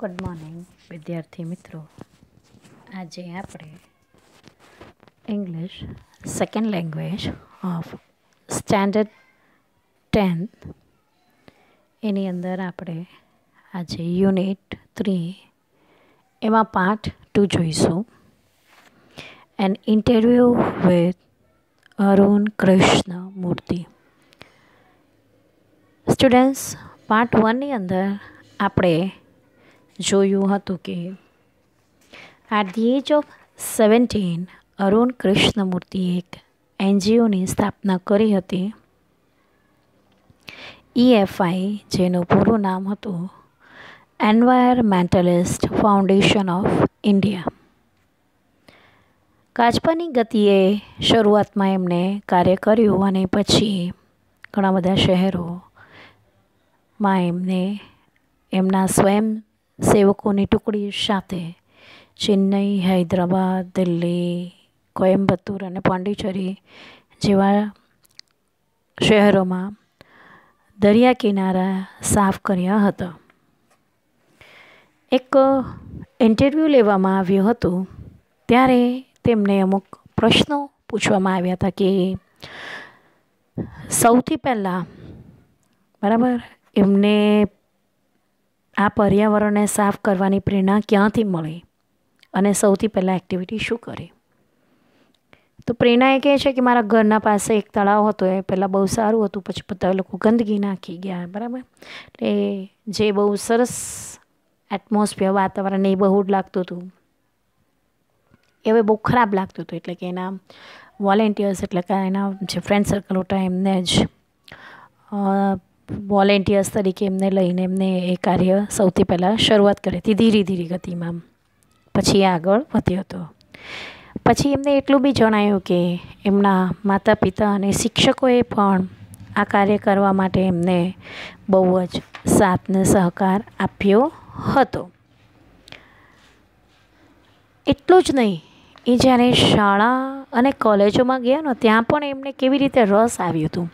Good morning વિદ્યાર્થી મિત્રો આજે આપણે English second language of standard tenth એની અંદર આપણે આજે યુનિટ થ્રી એમાં પાર્ટ ટુ જોઈશું an interview with Arun Krishnamurthy students part વનની અંદર આપણે જોયું હતું કે at the age of seventeen Arun Krishnamurthy એક એનજીઓની સ્થાપના કરી હતી ઈએફઆઈ e જેનું પૂરું નામ હતું એન્વાયરમેન્ટલિસ્ટ ફાઉન્ડેશન ઓફ ઇન્ડિયા કાચપાની ગતિએ શરૂઆતમાં એમણે કાર્ય કર્યું અને પછી ઘણા બધા શહેરોમાં એમને એમના સ્વયં સેવકોની ટુકડી સાથે ચેન્નઈ હૈદરાબાદ દિલ્હી કોયમ્બતુર અને પોંડિચેરી જેવા શહેરોમાં દરિયા કિનારા સાફ કર્યા હતા એક ઇન્ટરવ્યૂ લેવામાં આવ્યું હતું ત્યારે તેમને અમુક પ્રશ્નો પૂછવામાં આવ્યા હતા કે સૌથી પહેલાં બરાબર એમને આ પર્યાવરણને સાફ કરવાની પ્રેરણા ક્યાંથી મળી અને સૌથી પહેલાં એક્ટિવિટી શું કરી તો પ્રેરણા એ કહે છે કે મારા ઘરના પાસે એક તળાવ હતો એ પહેલાં બહુ સારું હતું પછી બધા લોકો ગંદકી નાખી ગયા બરાબર એટલે જે બહુ સરસ એટમોસ્ફિયર વાતાવરણ એ બહુ જ લાગતું હતું એ હવે બહુ ખરાબ લાગતું હતું એટલે કે એના વોલેન્ટિયર્સ એટલે કે એના જે ફ્રેન્ડ સર્કલ હતા એમને જ વોલેન્ટિયર્સ તરીકે એમને લઈને એમને એ કાર્ય સૌથી પહેલાં શરૂઆત કરી હતી ધીરે ધીરે ગતિમાં પછી આગળ વધ્યો હતો પછી એમને એટલું બી જણાયું કે એમના માતા પિતા અને શિક્ષકોએ પણ આ કાર્ય કરવા માટે એમને બહુ જ સાથને સહકાર આપ્યો હતો એટલું જ નહીં એ જ્યારે શાળા અને કોલેજોમાં ગયા ને ત્યાં પણ એમને કેવી રીતે રસ આવ્યું હતું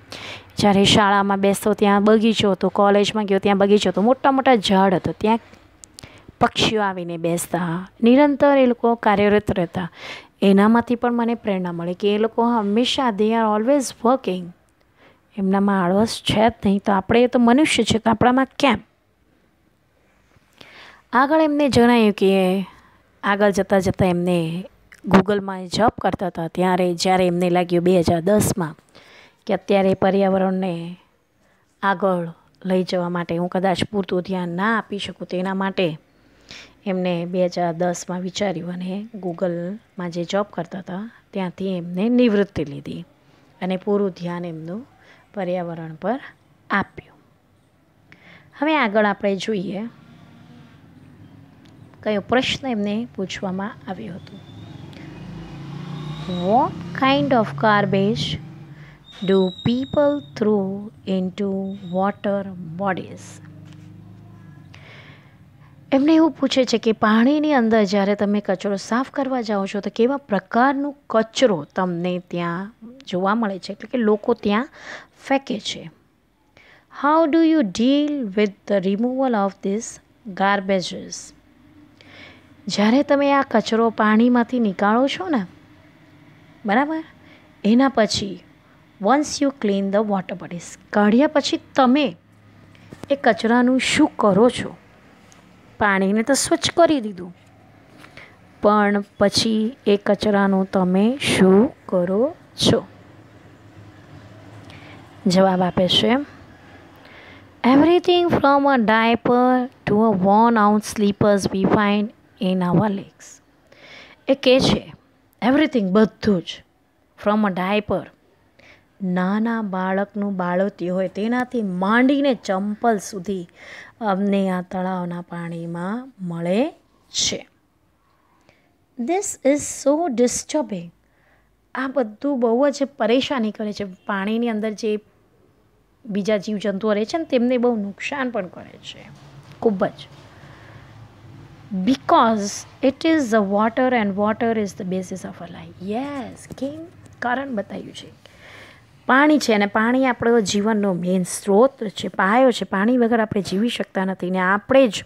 જ્યારે શાળામાં બેસતો ત્યાં બગીચો હતો કોલેજમાં ગયો ત્યાં બગીચો હતો મોટા મોટા ઝાડ હતો ત્યાં પક્ષીઓ આવીને બેસતા નિરંતર એ લોકો કાર્યરત રહેતા એનામાંથી પણ મને પ્રેરણા મળી કે એ લોકો હંમેશા દે આર ઓલવેઝ વર્કિંગ એમનામાં આળવસ છે જ નહીં તો આપણે એ તો મનુષ્ય છે તો આપણામાં કેમ આગળ એમને જણાયું કે આગળ જતાં જતાં એમને ગૂગલમાં જોબ કરતા હતા ત્યારે જ્યારે એમને લાગ્યું બે હજાર દસમાં કે અત્યારે પર્યાવરણને આગળ લઈ જવા માટે હું કદાચ પૂરતું ધ્યાન ના આપી શકું તેના માટે એમને બે હજાર દસમાં વિચાર્યું અને ગૂગલમાં જે જોબ કરતા હતા ત્યાંથી એમને નિવૃત્તિ લીધી અને પૂરું ધ્યાન એમનું પર્યાવરણ પર આપ્યું હવે આગળ આપણે જોઈએ કયો પ્રશ્ન એમને પૂછવામાં આવ્યો હતો what kind of garbage do people throw into water bodies એમને એવું પૂછે છે કે પાણીની અંદર જ્યારે તમે કચરો સાફ કરવા જાઓ છો તો કેવા પ્રકારનો કચરો તમને ત્યાં જોવા મળે છે એટલે કે લોકો ત્યાં ફેંકે છે how do you deal with the removal of this garbages જ્યારે તમે આ કચરો પાણીમાંથી નીકાળો છો ને બરાબર એના પછી once you clean the water bodies કાઢ્યા પછી તમે એ કચરાનું શું કરો છો પાણીને તો સ્વચ્છ કરી દીધું પણ પછી એ કચરાનું તમે શું કરો છો જવાબ આપે છે everything from a diaper to a worn out slippers we find in our lakes એ કહે છે એવરીથિંગ બધું જ ફ્રોમ અ ડાયપર નાના બાળકનું બાળોતિયું હોય તેનાથી માંડીને ચંપલ સુધી અમને આ તળાવના પાણીમાં મળે છે ધીસ ઇઝ સો ડિસ્ટર્બિંગ આ બધું બહુ જ પરેશાની કરે છે પાણીની અંદર જે બીજા જીવજંતુઓ રહે છે ને તેમને બહુ નુકસાન પણ કરે છે ખૂબ જ because it is the water and water is the basis of a life yes કેમ કારણ બતાવ્યું છે પાણી છે અને પાણી આપણો જીવનનો મેઇન સ્ત્રોત છે પાયો છે પાણી વગર આપણે જીવી શકતા નથી ને આપણે જ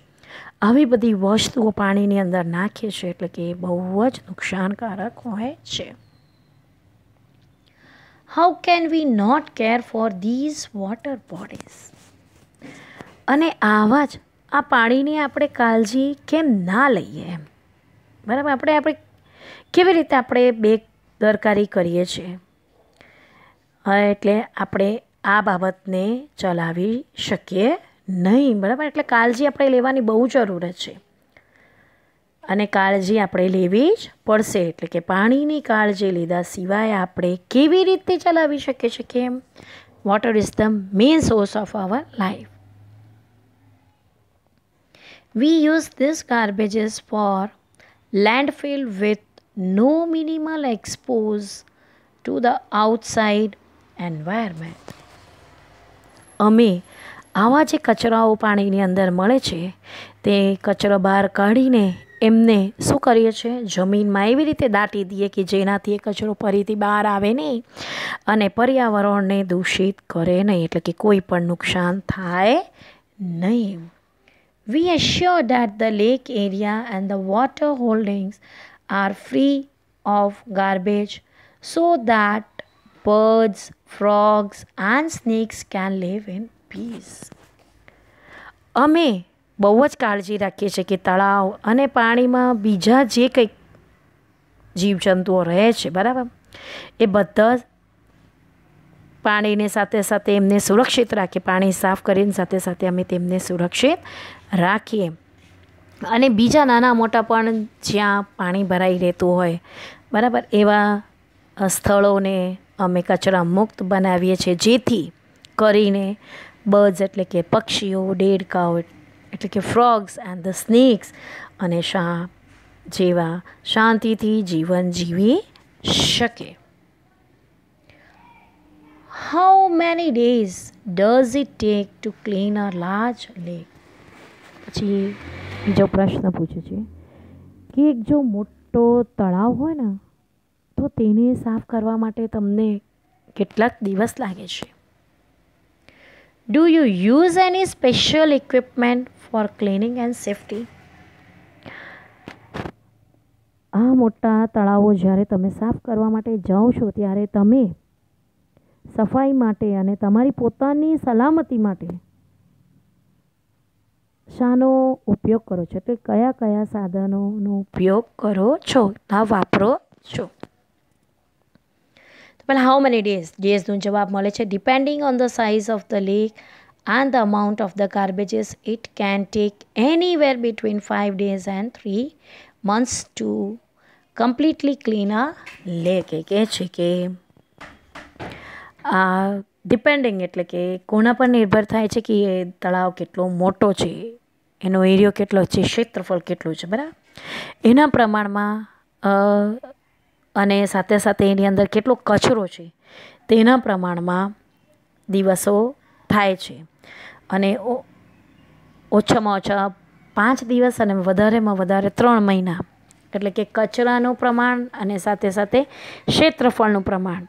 આવી બધી વસ્તુઓ પાણીની અંદર નાખીએ છીએ એટલે કે એ બહુ જ નુકસાનકારક હોય છે how can we not care for these water bodies અને આવા જ આ પાણીની આપણે કાળજી કેમ ના લઈએ એમ બરાબર આપણે આપણે કેવી રીતે આપણે બે દરકારી કરીએ છીએ એટલે આપણે આ બાબતને ચલાવી શકીએ નહીં બરાબર એટલે કાળજી આપણે લેવાની બહુ જરૂર છે અને કાળજી આપણે લેવી જ પડશે એટલે કે પાણીની કાળજી લીધા સિવાય આપણે કેવી રીતે ચલાવી શકીએ છીએ કેમ water is the main source of our life we use this garbages for landfilled with no minimal expose to the outside environment અમે આવા જે કચરાઓ પાણીની અંદર મળે છે તે કચરો બહાર કાઢીને એમને શું કરીએ છીએ જમીનમાં એવી રીતે દાટી દઈએ કે જેનાથી એ કચરો ફરીથી બહાર આવે નહીં અને પર્યાવરણને દૂષિત કરે નહીં એટલે કે કોઈ પણ નુકસાન થાય નહીં we assure that the lake area and the water holdings are free of garbage so that birds, frogs, and snakes can live in peace. અમે બહુ જ કાળજી રાખીએ છીએ કે તળાવ અને પાણીમાં બીજા જે કંઈક જીવજંતુઓ રહે છે બરાબર એ બધા પાણીને સાથે સાથે એમને સુરક્ષિત રાખીએ પાણી સાફ કરીને સાથે સાથે અમે તેમને સુરક્ષિત રાખીએ અને બીજા નાના મોટા પણ જ્યાં પાણી ભરાઈ રહેતું હોય બરાબર એવા સ્થળોને અમે કચરા મુક્ત બનાવીએ છીએ જેથી કરીને બર્ડ્સ એટલે કે પક્ષીઓ દેડકાઓ એટલે કે ફ્રોગ્સ એન્ડ ધ સ્નેક્સ અને શા જેવા શાંતિથી જીવન જીવી શકે how many days does it take to clean a large lake? પછી બીજો પ્રશ્ન પૂછે છે કે એક જો મોટો તળાવ હોય ને તો તેને સાફ કરવા માટે તમને કેટલાક દિવસ લાગે છે do you use any special equipment for cleaning and safety આ મોટા તળાવો જ્યારે તમે સાફ કરવા માટે જાઓ છો ત્યારે તમે સફાઈ માટે અને તમારી પોતાની સલામતી માટે શાનો ઉપયોગ કરો છો એટલે કયા કયા સાધનોનો ઉપયોગ કરો છો આ વાપરો છો Well, how many days? Days નો જવાબ મળે છે depending on the size of the lake and the amount of the garbages it can take anywhere between 5 days and 3 months to completely clean a lake કહે છે કે આ depending એટલે કે કોના પર નિર્ભર થાય છે કે એ તળાવ કેટલો મોટો છે એનો એરિયો કેટલો છે ક્ષેત્રફળ કેટલું છે બરાબર એના પ્રમાણમાં અને સાથે સાથે એની અંદર કેટલો કચરો છે તેના પ્રમાણમાં દિવસો થાય છે અને ઓછામાં ઓછા પાંચ દિવસ અને વધારેમાં વધારે ત્રણ મહિના એટલે કે કચરાનું પ્રમાણ અને સાથે સાથે ક્ષેત્રફળનું પ્રમાણ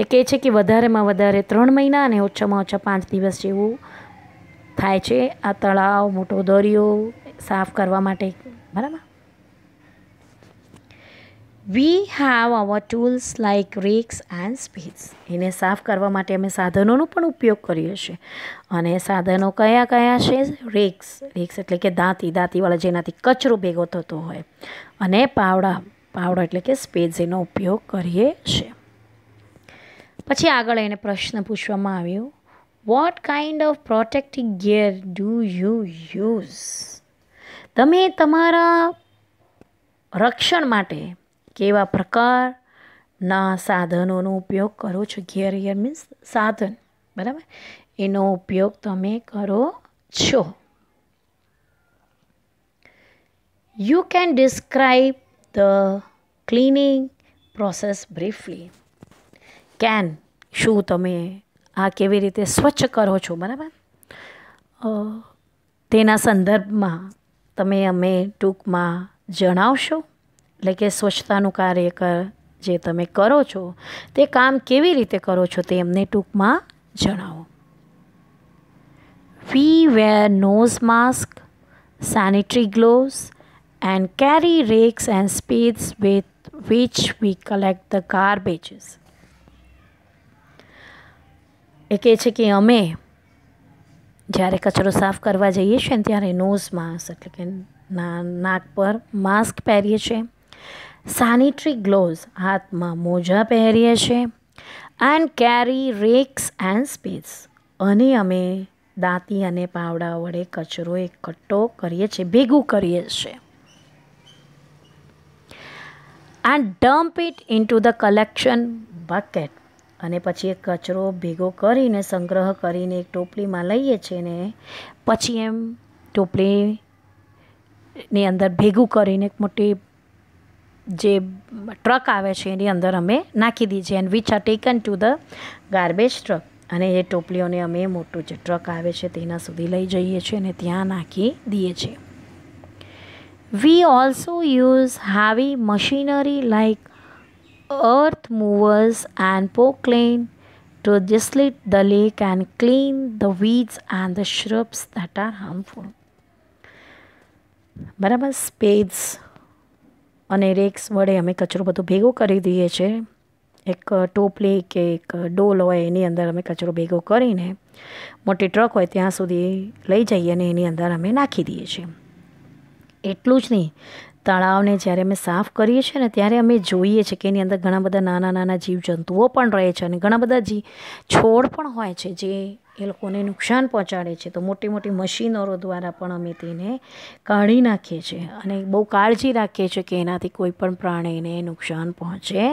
એ કહે છે કે વધારેમાં વધારે ત્રણ મહિના અને ઓછામાં ઓછા પાંચ દિવસ જેવું થાય છે આ તળાવ મોટો દરિયો સાફ કરવા માટે બરાબર we have our tools like rakes and spades એને સાફ કરવા માટે અમે સાધનોનો પણ ઉપયોગ કરીએ છીએ અને સાધનો કયા કયા છે રેક્સ રેક્સ એટલે કે દાંતી દાંતીવાળા જેનાથી કચરો ભેગો થતો હોય અને પાવડા પાવડા એટલે કે સ્પેડ્સ એનો ઉપયોગ કરીએ છીએ પછી આગળ એને પ્રશ્ન પૂછવામાં આવ્યો what kind of protective gear do you use તમે તમારા રક્ષણ માટે કેવા પ્રકારના સાધનોનો ઉપયોગ કરો છો ઘેર ઘેર મીન્સ સાધન બરાબર એનો ઉપયોગ તમે કરો છો you can describe the cleaning process briefly can શું તમે આ કેવી રીતે સ્વચ્છ કરો છો બરાબર તેના સંદર્ભમાં તમે અમે ટૂંકમાં જણાવશો એટલે કે સ્વચ્છતાનું કાર્ય જે તમે કરો છો તે કામ કેવી રીતે કરો છો તે એમને ટૂંકમાં જણાવો we wear nose mask sanitary gloves, and carry rakes and spades with which we collect the garbages એ કહે છે કે અમે જ્યારે કચરો સાફ કરવા જઈએ છીએ ત્યારે નોઝ માસ્ક એટલે કે નાક પર માસ્ક પહેરીએ છીએ સેનિટરી ગ્લોવ્સ હાથમાં મોજા પહેરીએ છીએ and carry rakes and spades અને અમે દાંતી અને પાવડા વડે કચરો એકઠો કરીએ છીએ ભેગું કરીએ છીએ and dump it into the collection bucket અને પછી એ કચરો ભેગો કરીને સંગ્રહ કરીને એક ટોપલીમાં લઈએ છીએ ને પછી એમ ટોપલીની અંદર ભેગું કરીને એક મોટી જે ટ્રક આવે છે એની અંદર અમે નાખી દીધી છે and which are taken to the garbage truck અને એ ટોપલીઓને અમે મોટું જે ટ્રક આવે છે તેના સુધી લઈ જઈએ છીએ અને ત્યાં નાખી દઈએ છીએ we also use heavy machinery like earth movers and Poclain to deslate the lake and clean the weeds and the shrubs that are harmful. બરાબર સ્પેડ્સ અને રેક્સ વડે અમે કચરો બધો ભેગો કરી દઈએ છીએ એક ટોપલી કે એક ડોલ હોય એની અંદર અમે કચરો ભેગો કરીને મોટી ટ્રક હોય ત્યાં સુધી લઈ જઈએ અને એની અંદર અમે નાખી દઈએ છીએ એટલું જ નહીં તળાવને જ્યારે અમે સાફ કરીએ છીએ ને ત્યારે અમે જોઈએ છીએ કે એની અંદર ઘણા બધા નાના નાના જીવજંતુઓ પણ રહે છે અને ઘણા બધા જી છોડ પણ હોય છે જે એ લોકોને નુકસાન પહોંચાડે છે તો મોટી મોટી મશીનરો દ્વારા પણ અમે તેને કાઢી નાખીએ છીએ અને બહુ કાળજી રાખીએ છીએ કે એનાથી કોઈ પણ પ્રાણીને નુકસાન પહોંચે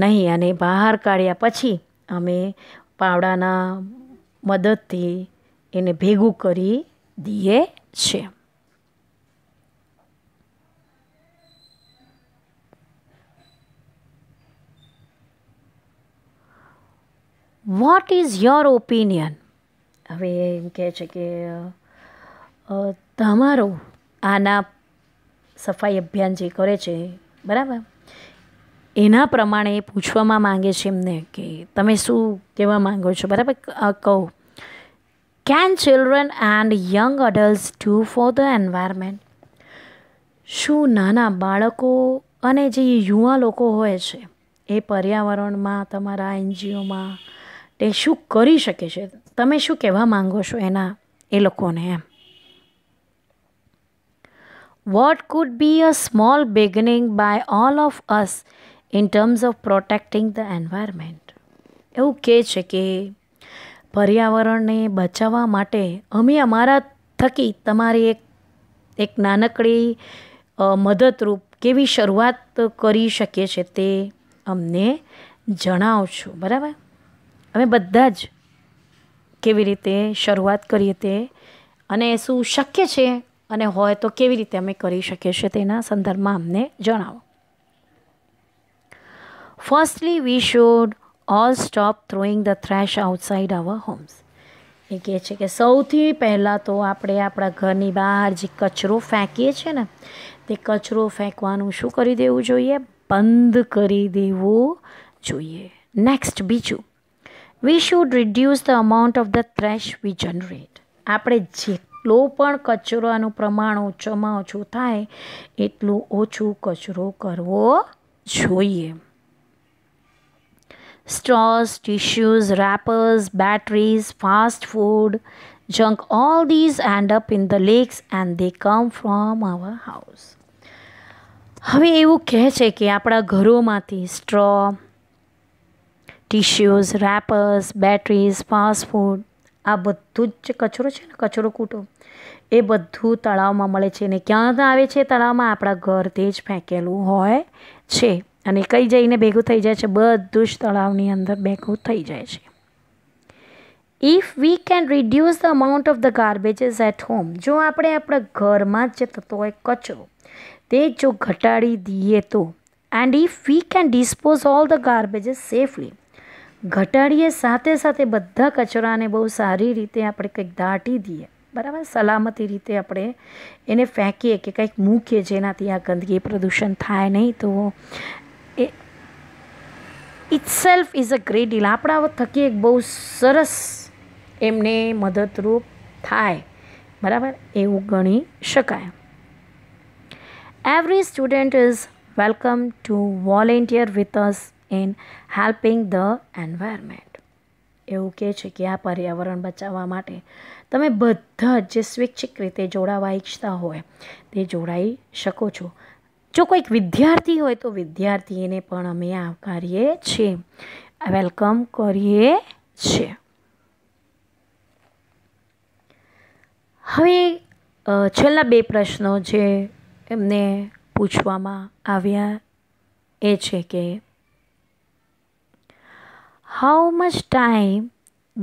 નહીં અને બહાર કાઢ્યા પછી અમે પાવડાના મદદથી એને ભેગું કરી દઈએ છીએ વોટ ઇઝ યોર ઓપિનિયન હવે એમ કહે છે કે તમારો આના સફાઈ અભિયાન જે કરે છે બરાબર એના પ્રમાણે પૂછવામાં માંગે છે એમને કે તમે શું કહેવા માંગો છો બરાબર કહો can children and young adult do for the environment શું નાના બાળકો અને જે યુવા લોકો હોય છે એ પર્યાવરણમાં તમારા એનજીઓમાં તે શું કરી શકે છે તમે શું કહેવા માંગો છો એના એ લોકોને એમ what could be a small beginning by all of us in terms of protecting the environment એવું કહે છે કે પર્યાવરણને બચાવવા માટે અમે અમારા થકી તમારી એક એક નાનકડી મદદરૂપ કેવી શરૂઆત કરી શકીએ છીએ તે અમને જણાવશું બરાબર અમે બધા જ કેવી રીતે શરૂઆત કરીએ તે અને શું શક્ય છે અને હોય તો કેવી રીતે અમે કરી શકીએ છીએ તેના સંદર્ભમાં અમને જણાવો firstly we should all stop throwing the trash outside our homes એ કહે છે કે સૌથી પહેલાં તો આપણે આપણા ઘરની બહાર જે કચરો ફેંકીએ છીએ ને તે કચરો ફેંકવાનું શું કરી દેવું જોઈએ બંધ કરી દેવું જોઈએ નેક્સ્ટ બીજું we should reduce the amount of the trash we generate આપણે જેટલો પણ કચરાનું પ્રમાણ ઓછામાં ઓછું થાય એટલું ઓછું કચરો કરવો જોઈએ straws tissues wrappers batteries fast food junk all these end up in the lakes and they come from our house હવે એવું કહે છે કે આપણા ઘરોમાંથી straw tissues wrappers batteries fast food આ બધું જ જે કચરો છે ને કચરો કૂટો એ બધું તળાવમાં મળે છે ને ક્યાં આવે છે તળાવમાં આપણા ઘર તે જ ફેંકેલું હોય છે અને કઈ જઈને ભેગું થઈ જાય છે બધું જ તળાવની અંદર ભેગું થઈ જાય છે if we can reduce the amount of the garbages at home જો આપણે આપણા ઘરમાં જ થતો હોય કચરો તે જો ઘટાડી દઈએ તો and if we can dispose all the garbages safely ઘટાડીએ સાથે સાથે બધા કચરાને બહુ સારી રીતે આપણે કંઈક દાટી દઈએ બરાબર સલામતી રીતે આપણે એને ફેંકીએ કે કંઈક મૂકીએ જેનાથી આ ગંદકી પ્રદૂષણ થાય નહીં તો એ itself is a great deal આપણા થકી એક બહુ સરસ એમને મદદરૂપ થાય બરાબર એવું ગણી શકાય every student is welcome to volunteer with us in helping the environment એવું કહે છે કે આ પર્યાવરણ બચાવવા માટે તમે બધા જ જે સ્વૈચ્છિક રીતે જોડાવા ઈચ્છતા હોય તે જોડાઈ શકો છો જો કોઈક વિદ્યાર્થી હોય તો વિદ્યાર્થીને પણ અમે આવકારીએ છીએ વેલકમ કરીએ છીએ હવે છેલ્લા બે પ્રશ્નો જે એમને પૂછવામાં આવ્યા એ છે કે how much time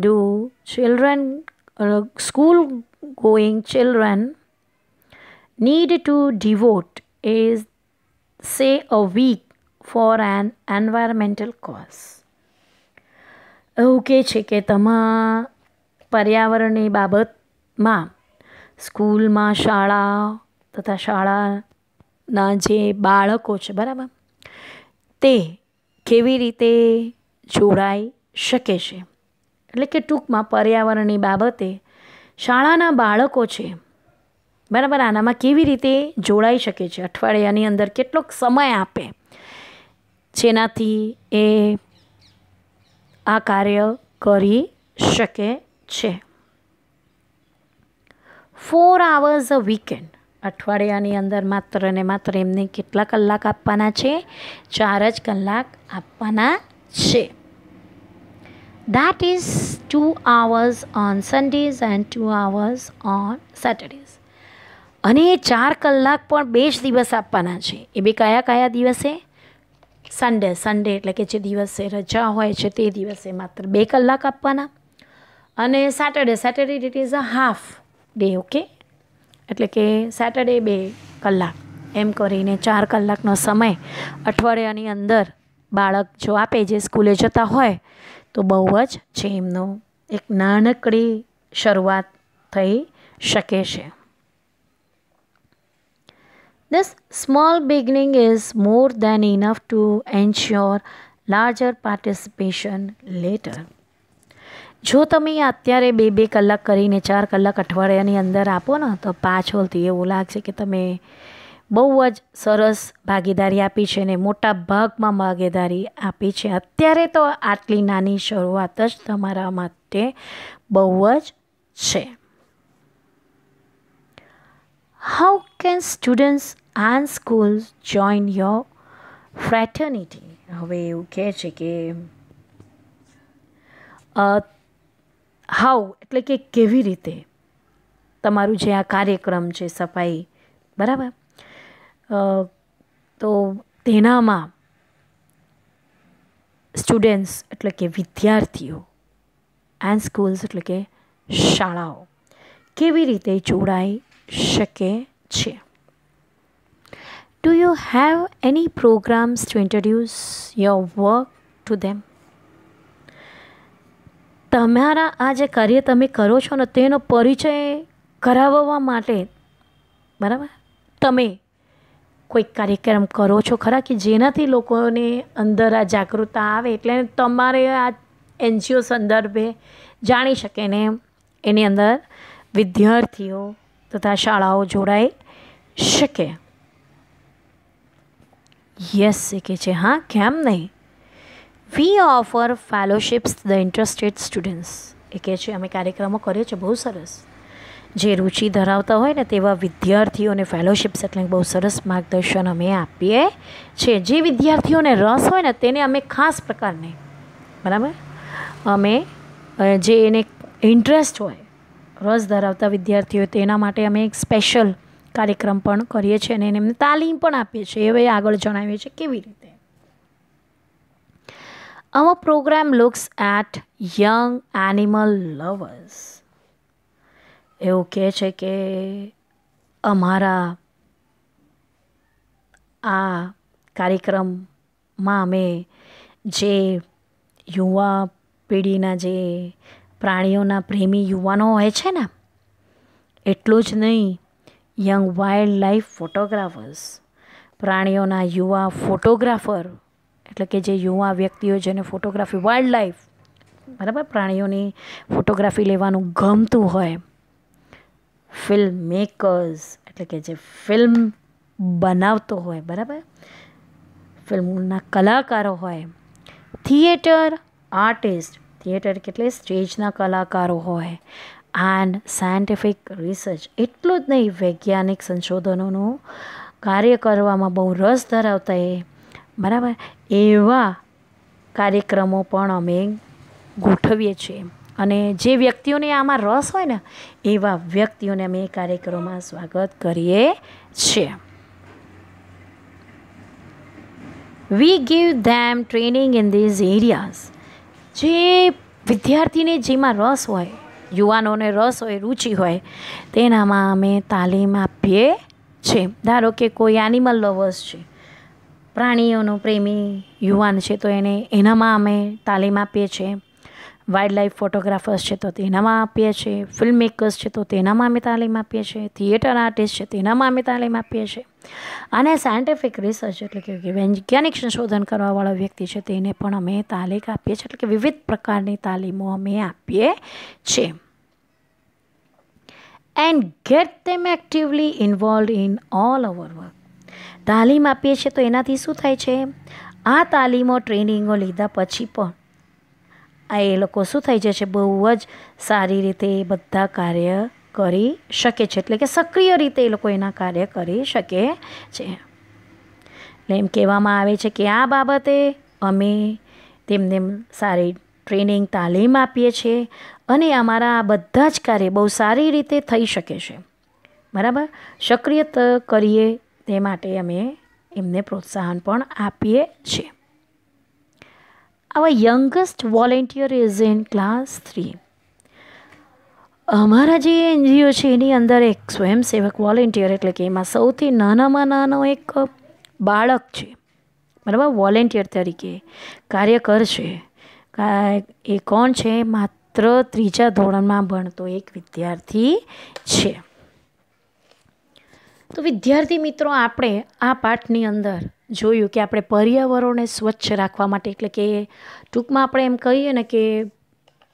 do children uh, school going children need to devote is say a week for an environmental cause એવું કહે છે કે તમા પર્યાવરણની બાબતમાં સ્કૂલમાં શાળા તથા શાળાના જે બાળકો છે બરાબર તે કેવી રીતે જોડાઈ શકે છે એટલે કે ટૂંકમાં પર્યાવરણની બાબતે શાળાના બાળકો છે બરાબર આનામાં કેવી રીતે જોડાઈ શકે છે અઠવાડિયાની અંદર કેટલોક સમય આપે જેનાથી એ આ કાર્ય કરી શકે છે ફોર આવર્સ અ વીકેન્ડ અઠવાડિયાની અંદર માત્ર ને માત્ર એમને કેટલા કલાક આપવાના છે ચાર જ કલાક આપવાના છે that is 2 hours on Sundays and 2 hours on Saturdays. અને એ ચાર કલાક પણ બે જ દિવસ આપવાના છે એ બે કયા કયા દિવસે સન્ડે સન્ડે એટલે કે જે દિવસે રજા હોય છે તે દિવસે માત્ર બે કલાક આપવાના અને Saturday Saturday it is a half day okay એટલે કે સેટરડે બે કલાક એમ કરીને ચાર કલાકનો સમય અઠવાડિયાની અંદર બાળક જો આપે જે સ્કૂલે જતા હોય તો બહુ જ છે એક નાનકડી શરૂઆત થઈ શકે છે This small beginning is more than enough to ensure larger participation later જો તમે અત્યારે બે બે કલાક કરીને ચાર કલાક અઠવાડિયાની અંદર આપો ને તો પાછળથી એવું લાગશે કે તમે બહુ જ સરસ ભાગીદારી આપી છે ને મોટા ભાગમાં ભાગીદારી આપી છે અત્યારે તો આટલી નાની શરૂઆત જ તમારા માટે બહુ જ છે how can students on school join your fraternity હવે એવું કહે છે કે હાઉ એટલે કે કેવી રીતે તમારું જે આ કાર્યક્રમ છે સફાઈ બરાબર તો તેનામાં સ્ટુડન્ટ્સ એટલે કે વિદ્યાર્થીઓ એન્ડ સ્કૂલ્સ એટલે કે શાળાઓ કેવી રીતે જોડાઈ શકે છે do you have any programs to introduce your work to them તમારા આ જે કાર્ય તમે કરો છો ને તેનો પરિચય કરાવવા માટે બરાબર તમે કોઈક કાર્યક્રમ કરો છો ખરા કે જેનાથી લોકોને અંદર આ જાગૃતતા આવે એટલે તમારે આ એનજીઓ સંદર્ભે જાણી શકે ને એની અંદર વિદ્યાર્થીઓ તથા શાળાઓ જોડાઈ શકે યસ શીખે છે હા કેમ નહીં we offer fellowships the interested students એ કહે છે અમે કાર્યક્રમો કરીએ છીએ બહુ સરસ જે રુચિ ધરાવતા હોય ને તેવા વિદ્યાર્થીઓને ફેલોશિપ્સ એટલે બહુ સરસ માર્ગદર્શન અમે આપીએ છીએ જે વિદ્યાર્થીઓને રસ હોય ને તેને અમે ખાસ પ્રકારની બરાબર અમે જે એને ઇન્ટરેસ્ટ હોય રસ ધરાવતા વિદ્યાર્થીઓ તેના માટે અમે એક સ્પેશિયલ કાર્યક્રમ પણ કરીએ છીએ અને એમને તાલીમ પણ આપીએ છીએ એ આગળ જણાવીએ છીએ કેવી રીતે Our program looks at young animal lovers. એવું કહે છે કે અમારા આ કાર્યક્રમમાં અમે જે યુવા પેઢીના જે પ્રાણીઓના પ્રેમી યુવાનો હોય છે ને એટલું જ નહીં યંગ વાઇલ્ડ લાઈફ ફોટોગ્રાફર્સ પ્રાણીઓના યુવા ફોટોગ્રાફર એટલે કે જે યુવા વ્યક્તિઓ જેને ફોટોગ્રાફી વાઇલ્ડ લાઈફ બરાબર પ્રાણીઓની ફોટોગ્રાફી લેવાનું ગમતું હોય ફિલ્મ મેકર્સ એટલે કે જે ફિલ્મ બનાવતો હોય બરાબર ફિલ્મના કલાકારો હોય થિયેટર આર્ટિસ્ટ થિયેટર કેટલે સ્ટેજના કલાકારો હોય એન્ડ સાયન્ટિફિક રિસર્ચ એટલું જ નહીં વૈજ્ઞાનિક સંશોધનોનું કાર્ય કરવામાં બહુ રસ ધરાવતા એ બરાબર એવા કાર્યક્રમો પણ અમે ગોઠવીએ છીએ અને જે વ્યક્તિઓને આમાં રસ હોય ને એવા વ્યક્તિઓને અમે એ કાર્યક્રમમાં સ્વાગત કરીએ છીએ we give them training in these areas જે વિદ્યાર્થીને જેમાં રસ હોય યુવાનોને રસ હોય રુચિ હોય તેનામાં અમે તાલીમ આપીએ છીએ ધારો કે કોઈ એનિમલ લવર્સ છે પ્રાણીઓનો પ્રેમી યુવાન છે તો એને એનામાં અમે તાલીમ આપીએ છીએ વાઇલ્ડ લાઈફ ફોટોગ્રાફર્સ છે તો તેનામાં આપીએ છીએ ફિલ્મ મેકર્સ છે તો તેનામાં અમે તાલીમ આપીએ છીએ થિયેટર આર્ટિસ્ટ છે તેનામાં અમે તાલીમ આપીએ છીએ અને સાયન્ટિફિક રિસર્ચ એટલે કે વૈજ્ઞાનિક સંશોધન કરવાવાળો વ્યક્તિ છે તેને પણ અમે તાલીમ આપીએ છીએ એટલે કે વિવિધ પ્રકારની તાલીમો અમે આપીએ છીએ and get them actively involve in all over work તાલીમ આપીએ છીએ તો એનાથી શું થાય છે આ તાલીમો ટ્રેનિંગો લીધા પછી પણ આ એ લોકો શું થઈ જાય છે બહુ જ સારી રીતે એ બધા કાર્ય કરી શકે છે એટલે કે સક્રિય રીતે એ લોકો એના કાર્ય કરી શકે છે એટલે એમ કહેવામાં આવે છે કે આ બાબતે અમે તેમને સારી ટ્રેનિંગ તાલીમ આપીએ છીએ અને અમારા આ બધા જ કાર્ય બહુ સારી રીતે થઈ શકે છે બરાબર સક્રિય કરીએ તે માટે અમે એમને પ્રોત્સાહન પણ આપીએ છીએ આવા youngest volunteer is in class three અમારા જે એનજીઓ છે એની અંદર એક સ્વયંસેવક વોલેન્ટિયર એટલે કે એમાં સૌથી નાનામાં નાનો એક બાળક છે બરાબર વોલેન્ટિયર તરીકે કાર્ય કરશે એ કોણ છે માત્ર ત્રીજા ધોરણમાં ભણતો એક વિદ્યાર્થી છે તો વિદ્યાર્થી મિત્રો આપણે આ પાઠની અંદર જોયું કે આપણે પર્યાવરણને સ્વચ્છ રાખવા માટે એટલે કે ટૂંકમાં આપણે એમ કહીએ ને કે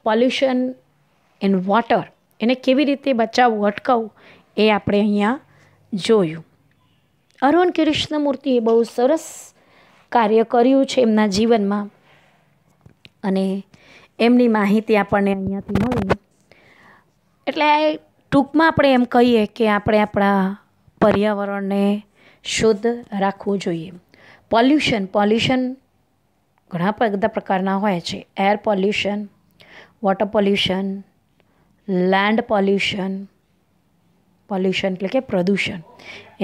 પોલ્યુશન ઇન વોટર એને કેવી રીતે બચાવવું અટકાવવું એ આપણે અહીંયા જોયું અરુણ કૃષ્ણમૂર્તિએ બહુ સરસ કાર્ય કર્યું છે એમના જીવનમાં અને એમની માહિતી આપણને અહીંયાથી મળી એટલે ટૂંકમાં આપણે એમ કહીએ કે આપણે આપણા પર્યાવરણને શુદ્ધ રાખવું જોઈએ પોલ્યુશન પોલ્યુશન ઘણા બધા પ્રકારના હોય છે air pollution water pollution land pollution pollution એટલે કે પ્રદૂષણ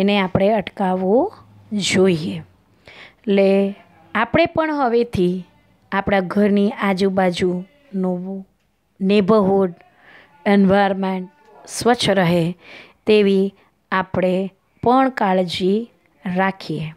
એને આપણે અટકાવવું જોઈએ એટલે આપણે પણ હવેથી આપણા ઘરની આજુબાજુનું નેબરહુડ એન્વાયરમેન્ટ સ્વચ્છ રહે તેવી આપણે પણ કાળજી રાખીએ